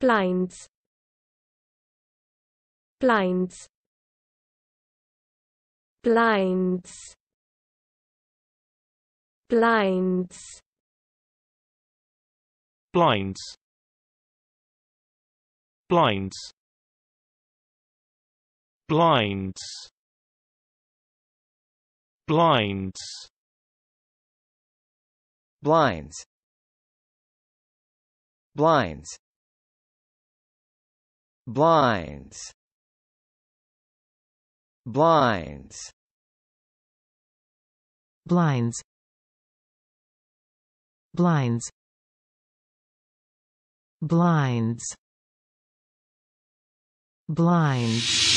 blinds blinds blinds blinds blinds blinds blinds blinds blinds blinds blinds blinds blinds blinds blinds blinds